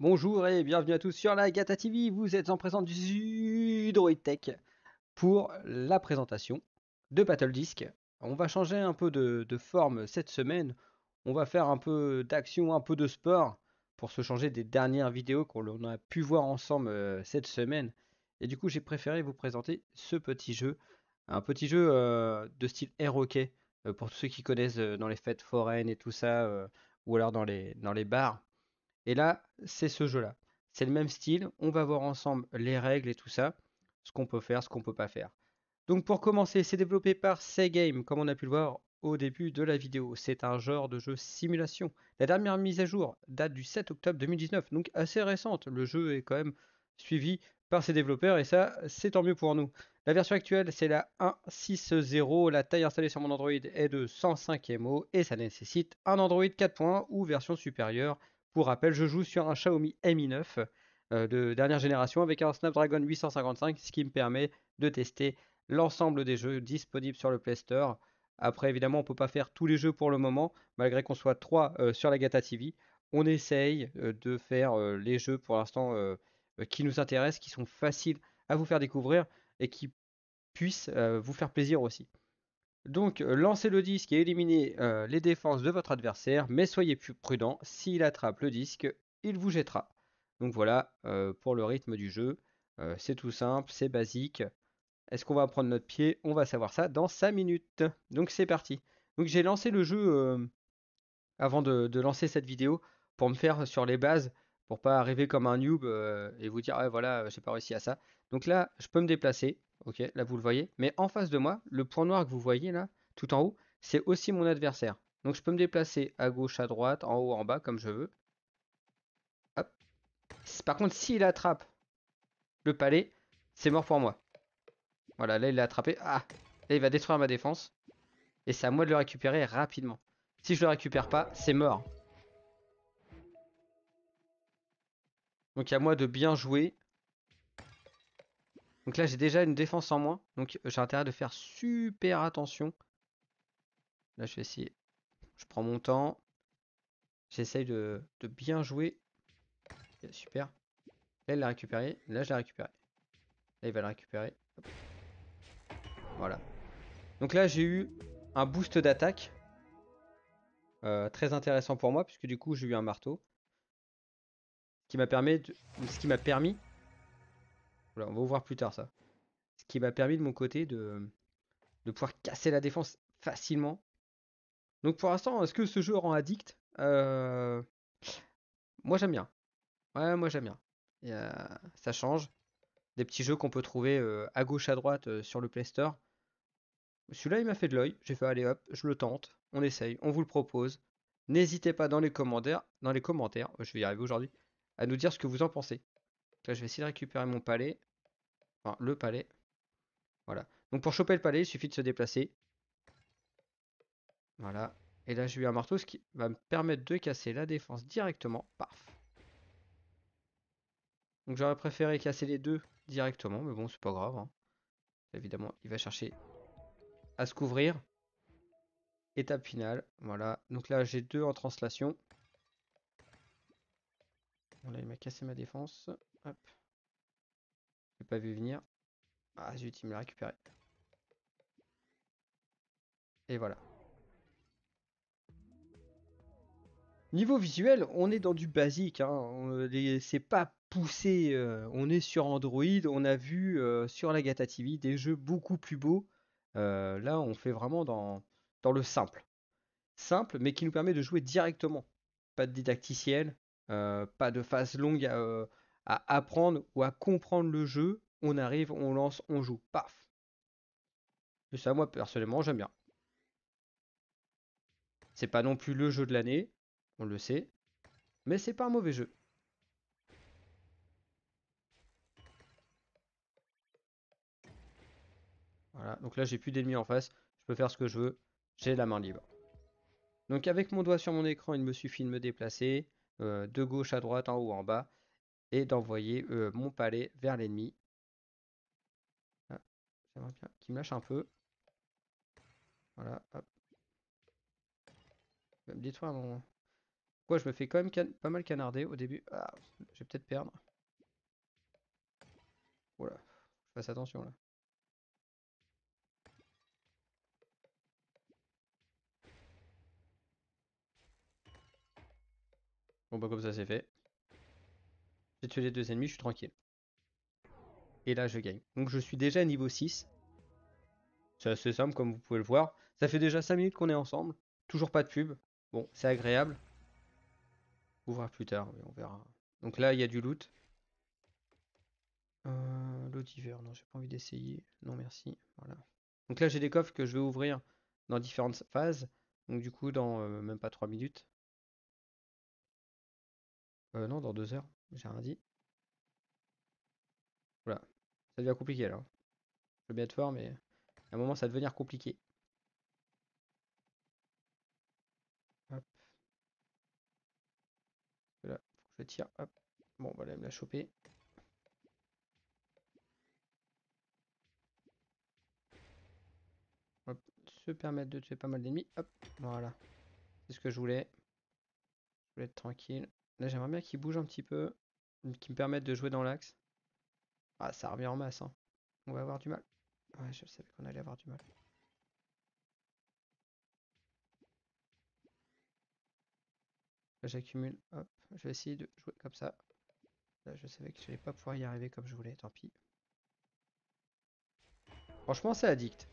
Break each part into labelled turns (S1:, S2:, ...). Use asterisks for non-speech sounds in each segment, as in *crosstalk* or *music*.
S1: Bonjour et bienvenue à tous sur la Gata TV. Vous êtes en présence du Droid Tech pour la présentation de Battle Disc. On va changer un peu de, forme cette semaine. On va faire un peu d'action, un peu de sport pour se changer des dernières vidéos qu'on a pu voir ensemble euh, cette semaine. Et du coup, j'ai préféré vous présenter ce petit jeu. Un petit jeu euh, de style air euh, pour tous ceux qui connaissent dans les fêtes foraines et tout ça, ou alors dans les, dans les bars et là, c'est ce jeu-là. C'est le même style. On va voir ensemble les règles et tout ça. Ce qu'on peut faire, ce qu'on peut pas faire. Donc pour commencer, c'est développé par Game, comme on a pu le voir au début de la vidéo. C'est un genre de jeu simulation. La dernière mise à jour date du 7 octobre 2019, donc assez récente. Le jeu est quand même suivi par ses développeurs et ça, c'est tant mieux pour nous. La version actuelle, c'est la 1.6.0. La taille installée sur mon Android est de 105 MO et ça nécessite un Android 4.1 ou version supérieure pour rappel, je joue sur un Xiaomi Mi 9 euh, de dernière génération avec un Snapdragon 855, ce qui me permet de tester l'ensemble des jeux disponibles sur le Play Store. Après, évidemment, on ne peut pas faire tous les jeux pour le moment, malgré qu'on soit 3 euh, sur la Gata TV. On essaye euh, de faire les jeux pour l'instant qui nous intéressent, qui sont faciles à vous faire découvrir et qui puissent vous faire plaisir aussi. Donc euh, lancez le disque et éliminez euh, les défenses de votre adversaire, mais soyez plus prudent, s'il attrape le disque, il vous jettera. Donc voilà euh, pour le rythme du jeu, c'est tout simple, c'est basique. Est-ce qu'on va prendre notre pied On va savoir ça dans 5 minutes. Donc c'est parti. Donc j'ai lancé le jeu avant de, lancer cette vidéo pour me faire sur les bases, pour pas arriver comme un noob et vous dire ah, voilà j'ai pas réussi à ça. Donc là je peux me déplacer, Ok, là vous le voyez. Mais en face de moi, le point noir que vous voyez là, tout en haut, c'est aussi mon adversaire. Donc je peux me déplacer à gauche, à droite, en haut, en bas, comme je veux. Hop. Par contre, s'il attrape le palais, c'est mort pour moi. Voilà, là il l'a attrapé. Ah Là il va détruire ma défense. Et c'est à moi de le récupérer rapidement. Si je le récupère pas, c'est mort. Donc à moi de bien jouer donc là, j'ai déjà une défense en moins. Donc euh, j'ai intérêt de faire super attention. Là, je vais essayer. Je prends mon temps. J'essaye de, bien jouer. super. Là, il l'a récupéré. Là, je l'ai récupéré. Là, il va le récupérer. Voilà. Donc là, j'ai eu un boost d'attaque. Euh, très intéressant pour moi, puisque du coup, j'ai eu un marteau. Ce qui m'a permis on va voir plus tard ça. Ce qui m'a permis de mon côté de, pouvoir casser la défense facilement. Donc pour l'instant, est-ce que ce jeu rend addict euh, Moi j'aime bien. Ouais, moi j'aime bien. Euh, ça change. Des petits jeux qu'on peut trouver euh, à gauche, à droite sur le Play Store. Celui-là, il m'a fait de l'œil. J'ai fait allez hop, je le tente. On essaye, on vous le propose. N'hésitez pas dans les commentaires, dans les commentaires, je vais y arriver aujourd'hui, à nous dire ce que vous en pensez là, je vais essayer de récupérer mon palais. Enfin, le palais. Voilà. Donc pour choper le palais, il suffit de se déplacer. Voilà. Et là, j'ai eu un marteau, ce qui va me permettre de casser la défense directement. Paf. Donc j'aurais préféré casser les deux directement, mais bon, c'est pas grave. Hein. Évidemment, il va chercher à se couvrir. Étape finale, voilà. Donc là, j'ai deux en translation. là, il m'a cassé ma défense. Hop. J'ai pas vu venir. Ah zut, il me l'a récupéré. Et voilà. Niveau visuel, on est dans du basique. Hein. C'est pas poussé. Euh, on est sur Android. On a vu euh, sur la Gata TV des jeux beaucoup plus beaux. Euh, là, on fait vraiment dans, dans le simple. Simple, mais qui nous permet de jouer directement. Pas de didacticiel. pas de phase longue à, à apprendre ou à comprendre le jeu, on arrive, on lance, on joue, paf. Et ça, moi, personnellement, j'aime bien. C'est pas non plus le jeu de l'année, on le sait, mais c'est pas un mauvais jeu. Voilà, donc là j'ai plus d'ennemis en face, je peux faire ce que je veux, j'ai la main libre. Donc avec mon doigt sur mon écran, il me suffit de me déplacer euh, de gauche à droite, en haut, en bas et d'envoyer mon palais vers l'ennemi. Qui ah, bien me lâche un peu. Voilà, hop. Il bah, me détruire mon... Quoi, je me fais quand même pas mal canarder au début. Ah, je vais peut-être perdre. Voilà, oh je fasse attention là. Bon bah comme ça c'est fait. J'ai les deux ennemis, je suis tranquille. Et là, je gagne. Donc, je suis déjà niveau 6. C'est assez simple, comme vous pouvez le voir. Ça fait déjà 5 minutes qu'on est ensemble. Toujours pas de pub. Bon, c'est agréable. Ouvrir plus tard, mais on verra. Donc là, il y a du loot. Euh, non, j'ai pas envie d'essayer. Non, merci. Voilà. Donc là, j'ai des coffres que je vais ouvrir dans différentes phases. Donc du coup, dans euh, même pas 3 minutes. Euh, non, dans deux heures, j'ai rien dit. Voilà, ça devient compliqué alors. Je veux bien te voir, mais à un moment, ça va devenir compliqué. Hop. je tire. Hop. Bon, voilà, elle me l'a chopé. Se permettre de tuer pas mal d'ennemis. Hop, voilà. C'est ce que je voulais. Je voulais être tranquille. Là, j'aimerais bien qu'il bouge un petit peu, qu'il me permette de jouer dans l'axe. Ah, ça revient en masse, hein. On va avoir du mal. Ouais, je savais qu'on allait avoir du mal. J'accumule, hop, je vais essayer de jouer comme ça. Là, je savais que je n'allais pas pouvoir y arriver comme je voulais, tant pis. Franchement, c'est addict.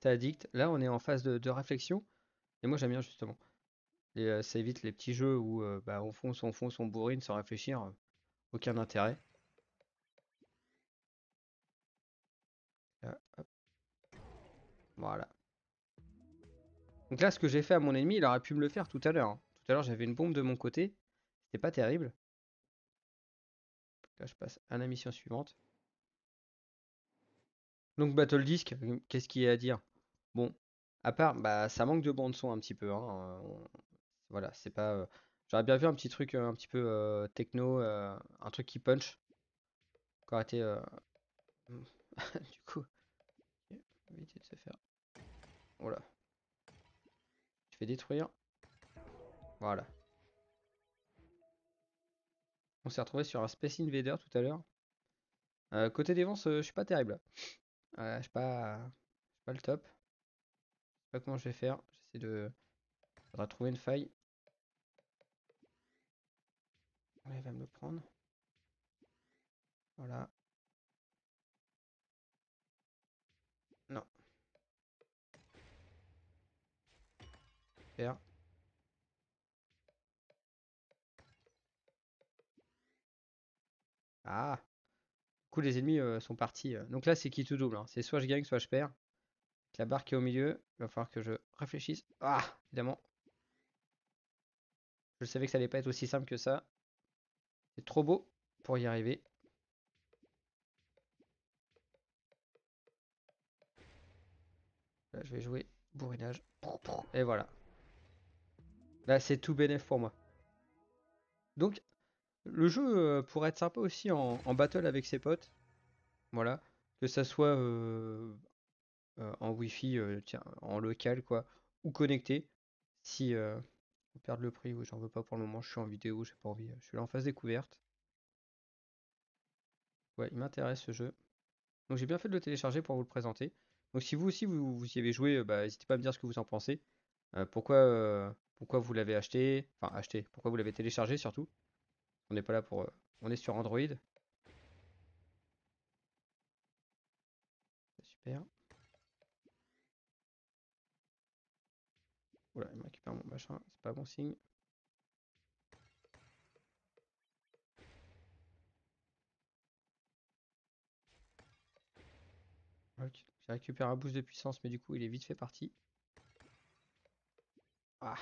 S1: C'est addict. Là, on est en phase de réflexion. Et moi, j'aime bien, justement. Et, ça évite les petits jeux où bah, on fonce, on fonce, on bourrine sans réfléchir. Aucun intérêt. Ah, voilà. Donc là, ce que j'ai fait à mon ennemi, il aurait pu me le faire tout à l'heure. Hein. Tout à l'heure, j'avais une bombe de mon côté. C'était pas terrible. Là, je passe à la mission suivante. Donc Battle Disc, qu'est-ce qu'il y a à dire Bon, à part, bah, ça manque de bande son un petit peu. Hein, voilà, c'est pas. J'aurais bien vu un petit truc un petit peu techno, un truc qui punch. Qui *laughs* du coup. Éviter de se faire. Voilà. Oh je vais détruire. Voilà. On s'est retrouvé sur un Space Invader tout à l'heure. Euh, côté défense, euh, je suis pas terrible. Euh, je suis pas, je suis pas le top. Je sais pas comment je vais faire. J'essaie de. Faudra trouver une faille. Il va me le prendre. Voilà. Non. Super. Ah. Du coup, les ennemis euh, sont partis. Euh. Donc là, c'est qui tout double. Hein? C'est soit je gagne, soit je perds. la barre qui est au milieu, il va falloir que je réfléchisse. Ah, évidemment. Je savais que ça allait pas être aussi simple que ça. C'est trop beau pour y arriver. Là, je vais jouer bourrinage. Et voilà. Là, c'est tout bénéf pour moi. Donc, le jeu euh, pourrait être sympa aussi en, battle avec ses potes. Voilà. Que ça soit euh, euh, en wifi, tiens, en local, quoi. Ou connecté. Si, perdre le prix, oui, j'en veux pas pour le moment, je suis en vidéo, j'ai pas envie. Euh, je suis là en phase découverte. Ouais, il m'intéresse ce jeu. Donc j'ai bien fait de le télécharger pour vous le présenter. Donc si vous aussi vous, y avez joué, euh, bah, n'hésitez pas à me dire ce que vous en pensez. Euh, pourquoi, pourquoi vous l'avez acheté, enfin acheté, pourquoi vous l'avez téléchargé surtout. On n'est pas là pour... on est sur Android. Super. Voilà, il m'a récupère mon machin, c'est pas bon signe. Ok, J'ai récupéré un boost de puissance, mais du coup, il est vite fait parti. Ah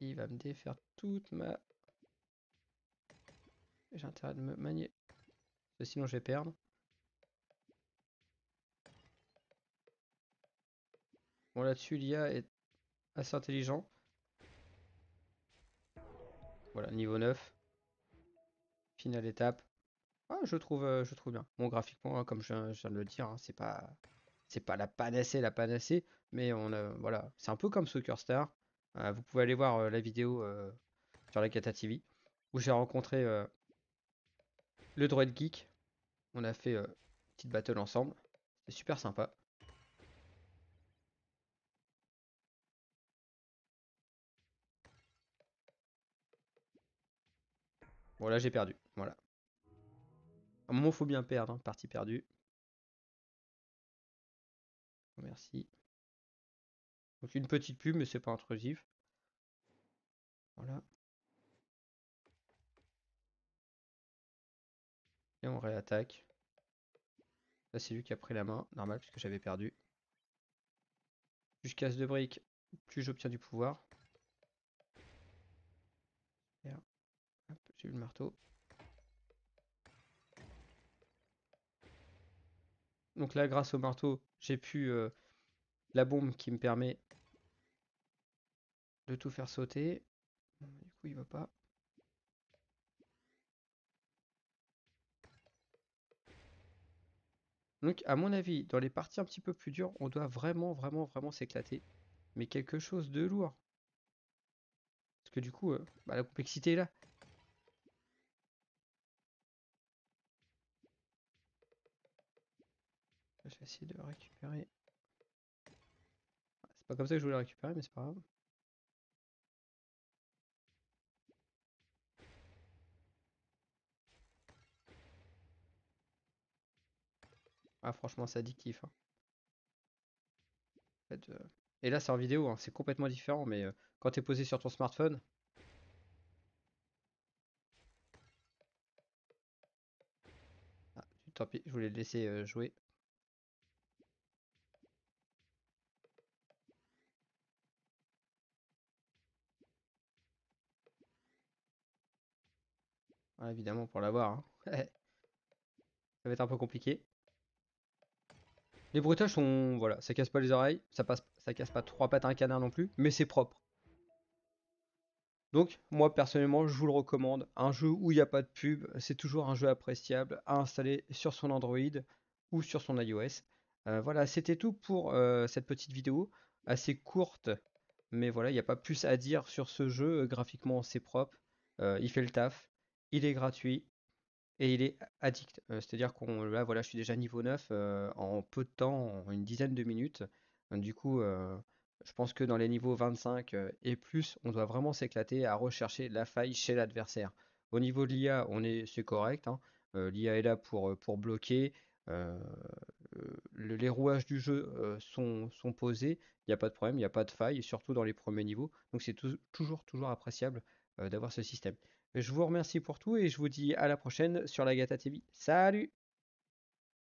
S1: Il va me défaire toute ma... J'ai intérêt de me manier. Parce sinon, je vais perdre. Bon, là-dessus, l'IA est assez intelligent. Voilà, niveau 9. Finale étape. Ah, je trouve, euh, je trouve bien. Bon, graphiquement, hein, comme je, viens de le dire, hein, c'est pas, c'est pas la panacée, la panacée, mais on, euh, voilà, c'est un peu comme Soccer Star. Euh, vous pouvez aller voir la vidéo sur la Kata TV où j'ai rencontré le droid geek. On a fait une petite battle ensemble. c'est super sympa. Bon, là, j'ai perdu. Voilà. un ah, moment, faut bien perdre. Hein. Partie perdue. Merci. Donc, une petite pub, mais c'est pas intrusif. Voilà. Et on réattaque. Là, c'est lui qui a pris la main. Normal, puisque j'avais perdu. Plus je casse de briques, plus j'obtiens du pouvoir. J'ai eu le marteau. Donc là, grâce au marteau, j'ai pu... Euh, la bombe qui me permet de tout faire sauter. Du coup, il va pas. Donc, à mon avis, dans les parties un petit peu plus dures, on doit vraiment, vraiment, vraiment s'éclater. Mais quelque chose de lourd. Parce que du coup, euh, bah, la complexité est là. essayer de récupérer. C'est pas comme ça que je voulais récupérer, mais c'est pas grave. Ah franchement c'est addictif. kiff. Hein. Euh, et là c'est en vidéo, hein, c'est complètement différent, mais euh, quand tu es posé sur ton smartphone, ah, tant pis, je voulais le laisser euh, jouer. évidemment, pour l'avoir. Hein. *laughs* ça va être un peu compliqué. Les bruitages sont... Voilà, ça casse pas les oreilles. Ça, passe, ça casse pas trois pattes à un canard non plus. Mais c'est propre. Donc, moi, personnellement, je vous le recommande. Un jeu où il n'y a pas de pub, c'est toujours un jeu appréciable à installer sur son Android ou sur son iOS. Euh, voilà, c'était tout pour euh, cette petite vidéo. Assez courte, mais voilà, il n'y a pas plus à dire sur ce jeu. Euh, graphiquement, c'est propre. il fait le taf il est gratuit et il est addict. Euh, c'est-à-dire qu'on là voilà, je suis déjà niveau 9 euh, en peu de temps, une dizaine de minutes. Euh, du coup, je pense que dans les niveaux 25 et plus, on doit vraiment s'éclater à rechercher la faille chez l'adversaire. Au niveau de l'IA, on est c'est correct. Hein. L'IA est là pour, pour bloquer. les rouages du jeu sont, sont posés, il n'y a pas de problème, il n'y a pas de faille, surtout dans les premiers niveaux. Donc c'est toujours toujours appréciable d'avoir ce système. Je vous remercie pour tout et je vous dis à la prochaine sur la Gata TV. Salut